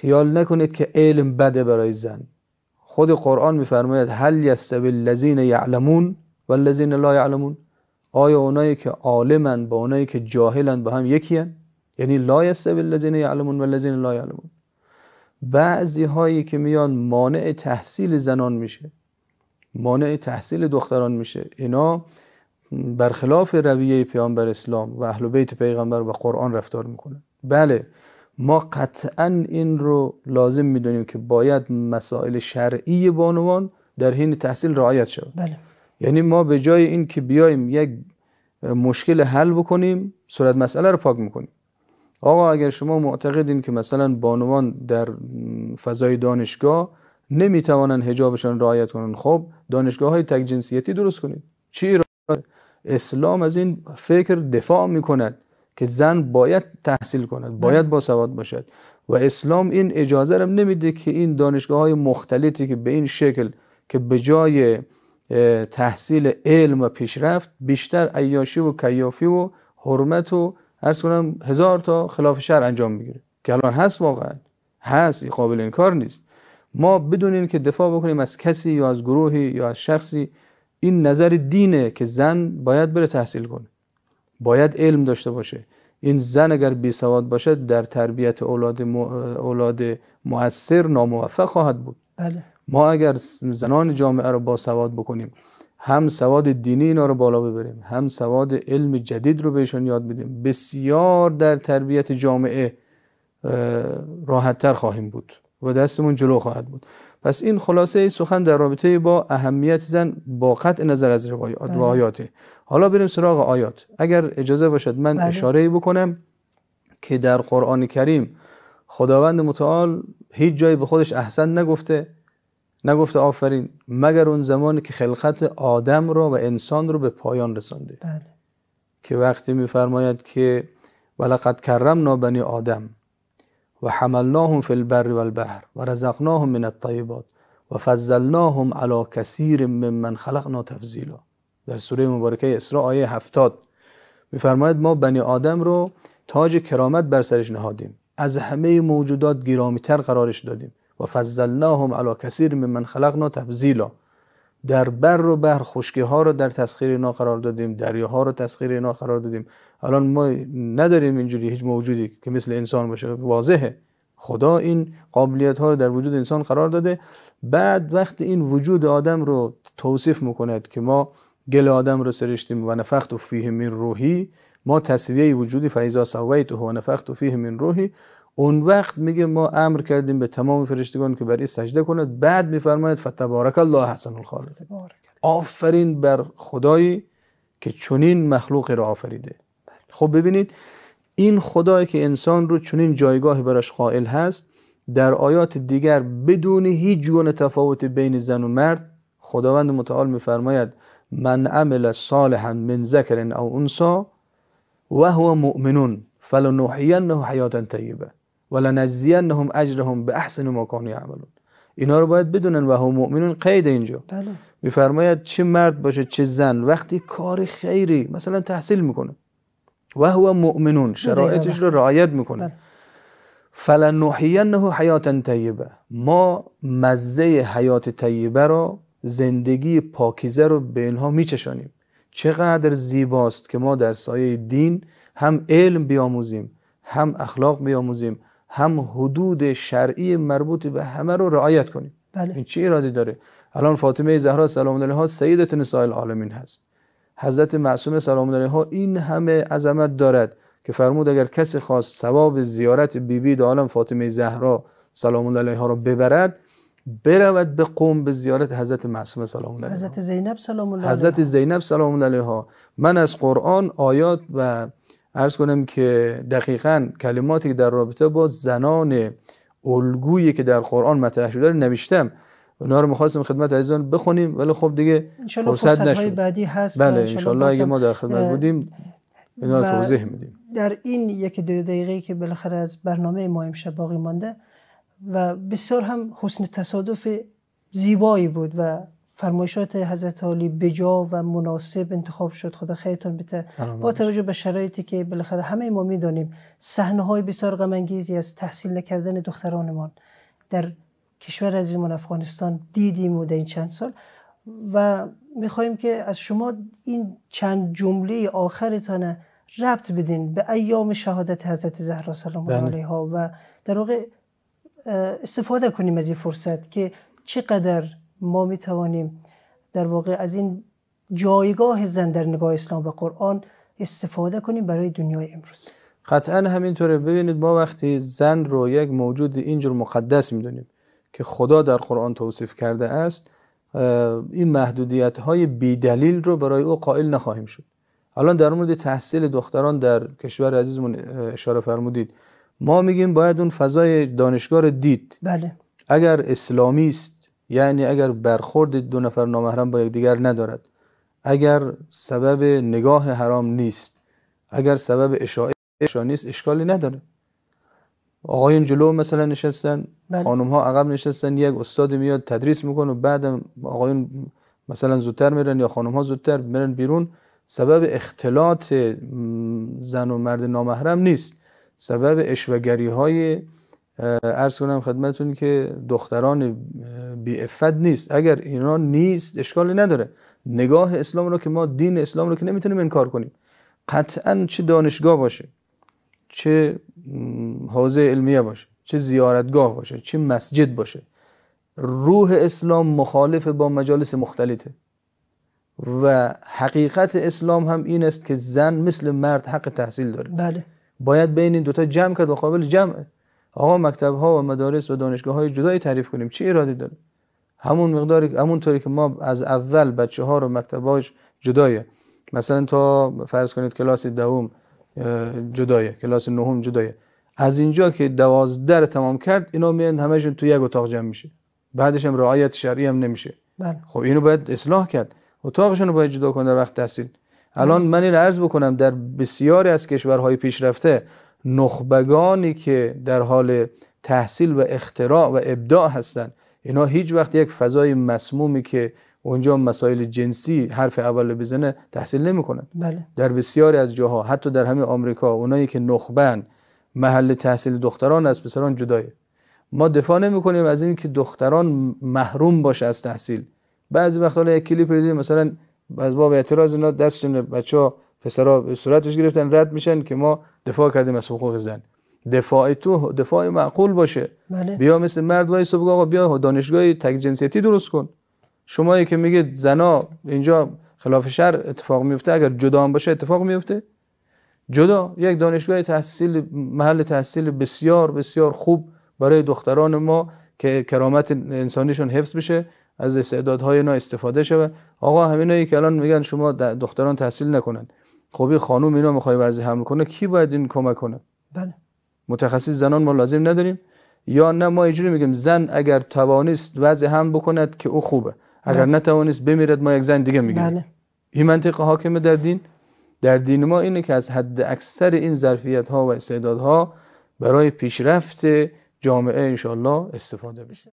خیال نکنید که علم بده برای زن خود قرآن میفرماید هل یستوی الذین یعلمون و الذین لا یعلمون آیا اونایی که عالمن با اونایی که جاهلن با هم یکی یعنی لا یستوی الذین یعلمون و الذین لا یعلمون بعضی هایی که میان مانع تحصیل زنان میشه مانع تحصیل دختران میشه اینا برخلاف رویه پیامبر اسلام و اهل بیت پیغمبر و قرآن رفتار میکنه. بله ما قطعا این رو لازم میدونیم که باید مسائل شرعی بانوان در حین تحصیل رعایت شود بله. یعنی ما به جای این که بیایم یک مشکل حل بکنیم صورت مسئله رو پاک میکنیم آقا اگر شما معتقدین که مثلا بانوان در فضای دانشگاه نمیتوانن هجابشان رعایت کنن خب دانشگاه های تک جنسیتی درست کنید چی را؟ اسلام از این فکر دفاع میکند که زن باید تحصیل کند باید باسواد باشد و اسلام این اجازه رو نمیده که این دانشگاه های مختلفی که به این شکل که به جای تحصیل علم و پیشرفت بیشتر ایاشی و کیافی و حرمت و هر کنم هزار تا خلاف شر انجام میگیره که الان هست واقعا هست این قابل نیست ما بدون که دفاع بکنیم از کسی یا از گروهی یا از شخصی این نظر دینه که زن باید بره تحصیل کنه باید علم داشته باشه این زن اگر بی سواد باشه در تربیت اولاد اولاد مؤثر ناموفق خواهد بود بله. ما اگر زنان جامعه رو با سواد بکنیم هم سواد دینی اینا رو بالا ببریم هم سواد علم جدید رو بهشون یاد بدیم بسیار در تربیت جامعه راحتتر خواهیم بود و دستمون جلو خواهد بود پس این خلاصه سخن در رابطه با اهمیت زن با قطع نظر از بله. روایات حالا بریم سراغ آیات اگر اجازه باشد من بله. اشاره بکنم که در قرآن کریم خداوند متعال هیچ جایی به خودش احسن نگفته نگفته آفرین مگر اون زمانی که خلقت آدم را و انسان رو به پایان رسانده بله. که وقتی میفرماید که ولقد کرم بنی آدم و حملناهم فی البر و البحر و رزقناهم من الطیبات و فضلناهم علی کثیر ممن خلقنا تفضیلا در سوره مبارکه اسراء آیه 70 میفرماید ما بنی آدم رو تاج کرامت بر سرش نهادیم از همه موجودات گرامیتر قرارش دادیم و فضلناهم علی کثیر ممن خلقنا تفضیلا در بر و بر خشکی ها رو در تسخیر اینا قرار دادیم دریاها رو تسخیر اینا قرار دادیم الان ما نداریم اینجوری هیچ موجودی که مثل انسان باشه واضحه خدا این قابلیت ها رو در وجود انسان قرار داده بعد وقت این وجود آدم رو توصیف میکند که ما گل آدم رو سرشتیم و نفخت و فیه من روحی ما تصویه وجودی فیضا سویت و نفخت و فیه من روحی اون وقت میگه ما امر کردیم به تمام فرشتگان که برای سجده کند بعد میفرماید فتبارک الله حسن الخالق آفرین بر خدایی که چنین مخلوقی را آفریده خب ببینید این خدایی که انسان رو چنین جایگاهی براش قائل هست در آیات دیگر بدون هیچ گونه تفاوت بین زن و مرد خداوند متعال میفرماید من عمل صالحا من ذکر او انسا و هو مؤمنون نه حیاتا طیبه ولنجزینهم اجرهم به احسن ما کانوا یعملون اینا رو باید بدونن و هم مؤمنون قید اینجا بله. میفرماید چه مرد باشه چه زن وقتی کار خیری مثلا تحصیل میکنه و هو مؤمنون بله، شرایطش بله. رو رعایت میکنه بله. حیات حیات طیبه ما مزه حیات طیبه رو زندگی پاکیزه رو به اینها میچشانیم چقدر زیباست که ما در سایه دین هم علم بیاموزیم هم اخلاق بیاموزیم هم حدود شرعی مربوط به همه رو رعایت کنیم بله. این چه اراده داره الان فاطمه زهرا سلام علیها سیدت نساء العالمین هست حضرت معصومه سلام علیها این همه عظمت دارد که فرمود اگر کسی خواست ثواب زیارت بیبی بی عالم فاطمه زهرا سلام علیها را ببرد برود به قوم به زیارت حضرت معصومه سلام الله حضرت زینب سلام الله حضرت زینب الله من از قرآن آیات و ارز کنم که دقیقا کلماتی که در رابطه با زنان الگویی که در قرآن مطرح شده رو نوشتم اونا رو می‌خواستم خدمت عزیزان بخونیم ولی خب دیگه فرصت نشد بعدی هست بله ان اگه ما در خدمت بودیم اینا رو توضیح میدیم در این یک دو دقیقه که بالاخره از برنامه ما امشب باقی مانده و بسیار هم حسن تصادف زیبایی بود و فرمایشات حضرت عالی بجا و مناسب انتخاب شد خدا خیرتان بده با توجه به شرایطی که بالاخره همه ما میدانیم صحنه های بسیار غم از تحصیل نکردن دخترانمان در کشور عزیزمان افغانستان دیدیم و در این چند سال و میخواهیم که از شما این چند جمله آخرتان ربط بدین به ایام شهادت حضرت زهرا سلام الله علیها و در واقع استفاده کنیم از این فرصت که چقدر ما می توانیم در واقع از این جایگاه زن در نگاه اسلام و قرآن استفاده کنیم برای دنیای امروز قطعا همینطوره ببینید ما وقتی زن رو یک موجود اینجور مقدس میدونیم که خدا در قرآن توصیف کرده است این محدودیت های بیدلیل رو برای او قائل نخواهیم شد الان در مورد تحصیل دختران در کشور عزیزمون اشاره فرمودید ما میگیم باید اون فضای دانشگاه دید بله اگر اسلامی است یعنی اگر برخورد دو نفر نامحرم با یکدیگر ندارد اگر سبب نگاه حرام نیست اگر سبب اشاعه اشا نیست اشکالی نداره آقایون جلو مثلا نشستن بله. خانم ها عقب نشستن یک استاد میاد تدریس میکنه و بعد آقایون مثلا زودتر میرن یا خانم ها زودتر میرن بیرون سبب اختلاط زن و مرد نامحرم نیست سبب اشوگری های ارز کنم خدمتون که دختران بی افت نیست اگر اینا نیست اشکالی نداره نگاه اسلام رو که ما دین اسلام رو که نمیتونیم انکار کنیم قطعا چه دانشگاه باشه چه حوزه علمیه باشه چه زیارتگاه باشه چه مسجد باشه روح اسلام مخالف با مجالس مختلفه و حقیقت اسلام هم این است که زن مثل مرد حق تحصیل داره بله باید بین این دوتا جمع کرد و قابل جمعه آقا مکتب ها و مدارس و دانشگاه های جدایی تعریف کنیم چی ارادی داره همون مقداری همون طوری که ما از اول بچه ها رو هاش جدایه مثلا تا فرض کنید کلاس دوم جدایه کلاس نهم جدایه از اینجا که دوازده رو تمام کرد اینا میان همشون تو یک اتاق جمع میشه بعدش هم رعایت شرعی هم نمیشه بله. خب اینو باید اصلاح کرد اتاقشون رو باید جدا کنن وقت تحصیل الان من این عرض بکنم در بسیاری از کشورهای پیشرفته نخبگانی که در حال تحصیل و اختراع و ابداع هستند اینا هیچ وقت یک فضای مسمومی که اونجا مسائل جنسی حرف اول بزنه تحصیل نمیکنن بله. در بسیاری از جاها حتی در همه آمریکا اونایی که نخبن محل تحصیل دختران از پسران جدایه ما دفاع نمیکنیم از این که دختران محروم باشه از تحصیل بعضی وقتا یک کلیپ دیدیم مثلا از باب اعتراض اینا دست بچه ها پسرا صورتش گرفتن رد میشن که ما دفاع کردیم از حقوق زن دفاع تو دفاع معقول باشه بله. بیا مثل مرد وای صبح آقا بیا دانشگاه تک جنسیتی درست کن شمایی که میگه زنا اینجا خلاف شر اتفاق میفته اگر جدا هم باشه اتفاق میفته جدا یک دانشگاه تحصیل محل تحصیل بسیار بسیار خوب برای دختران ما که کرامت انسانیشون حفظ بشه از استعدادهای نا استفاده شود آقا همینایی که الان میگن شما دختران تحصیل نکنن خب خانم اینو میخوای وضعی حمل کنه کی باید این کمک کنه بله متخصص زنان ما لازم نداریم یا نه ما اینجوری میگیم زن اگر توانست وضع هم بکند که او خوبه اگر بله. نتوانست بمیرد ما یک زن دیگه میگیم بله. این منطق حاکم در دین در دین ما اینه که از حد اکثر این ظرفیت ها و استعدادها برای پیشرفت جامعه انشالله استفاده بشه